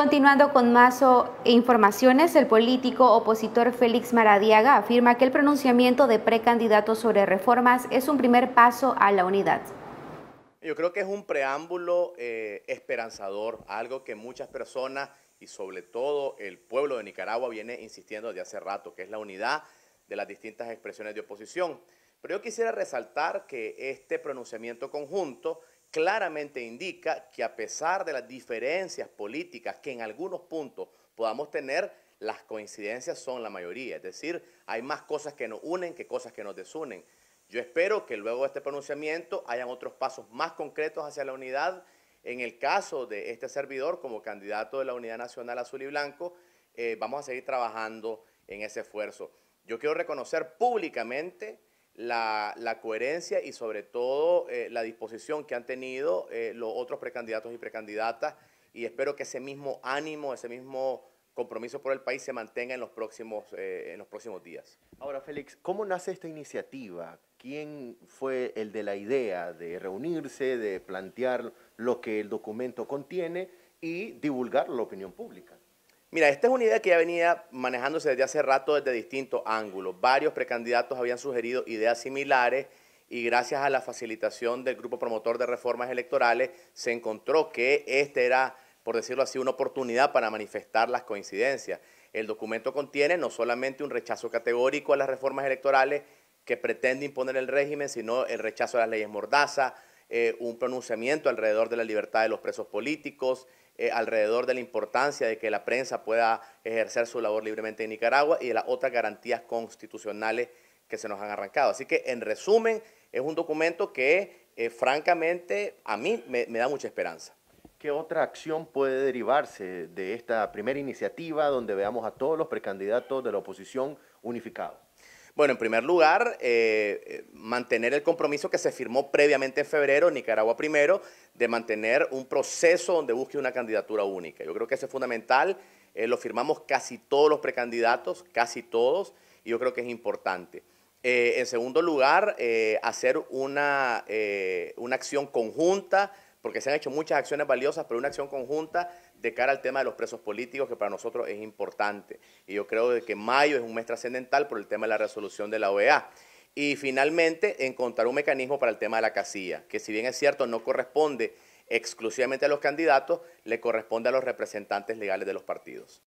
Continuando con más informaciones, el político opositor Félix Maradiaga afirma que el pronunciamiento de precandidatos sobre reformas es un primer paso a la unidad. Yo creo que es un preámbulo eh, esperanzador, algo que muchas personas y sobre todo el pueblo de Nicaragua viene insistiendo de hace rato, que es la unidad de las distintas expresiones de oposición. Pero yo quisiera resaltar que este pronunciamiento conjunto claramente indica que a pesar de las diferencias políticas que en algunos puntos podamos tener, las coincidencias son la mayoría. Es decir, hay más cosas que nos unen que cosas que nos desunen. Yo espero que luego de este pronunciamiento hayan otros pasos más concretos hacia la unidad. En el caso de este servidor como candidato de la Unidad Nacional Azul y Blanco, eh, vamos a seguir trabajando en ese esfuerzo. Yo quiero reconocer públicamente la, coherencia y sobre todo eh, la disposición que han tenido eh, los otros precandidatos y precandidatas y espero que ese mismo ánimo, ese mismo compromiso por el país se mantenga en los próximos, eh, en los próximos días. Ahora, Félix, ¿cómo nace esta iniciativa? ¿Quién fue el de la idea de reunirse, de plantear lo que el documento contiene y divulgar la opinión pública? Mira, esta es una idea que ya venía manejándose desde hace rato desde distintos ángulos. Varios precandidatos habían sugerido ideas similares y gracias a la facilitación del grupo promotor de reformas electorales se encontró que esta era, por decirlo así, una oportunidad para manifestar las coincidencias. El documento contiene no solamente un rechazo categórico a las reformas electorales que pretende imponer el régimen, sino el rechazo a las leyes mordaza, eh, un pronunciamiento alrededor de la libertad de los presos políticos, eh, alrededor de la importancia de que la prensa pueda ejercer su labor libremente en Nicaragua y de las otras garantías constitucionales que se nos han arrancado. Así que, en resumen, es un documento que, eh, francamente, a mí me, me da mucha esperanza. ¿Qué otra acción puede derivarse de esta primera iniciativa donde veamos a todos los precandidatos de la oposición unificados? Bueno, en primer lugar, eh, eh, mantener el compromiso que se firmó previamente en febrero, Nicaragua primero, de mantener un proceso donde busque una candidatura única. Yo creo que eso es fundamental. Eh, lo firmamos casi todos los precandidatos, casi todos, y yo creo que es importante. en segundo lugar, hacer una, una acción conjunta porque se han hecho muchas acciones valiosas, pero una acción conjunta de cara al tema de los presos políticos que para nosotros es importante. Y yo creo que mayo es un mes trascendental por el tema de la resolución de la OEA. Y finalmente, encontrar un mecanismo para el tema de la casilla, que si bien es cierto no corresponde exclusivamente a los candidatos, le corresponde a los representantes legales de los partidos.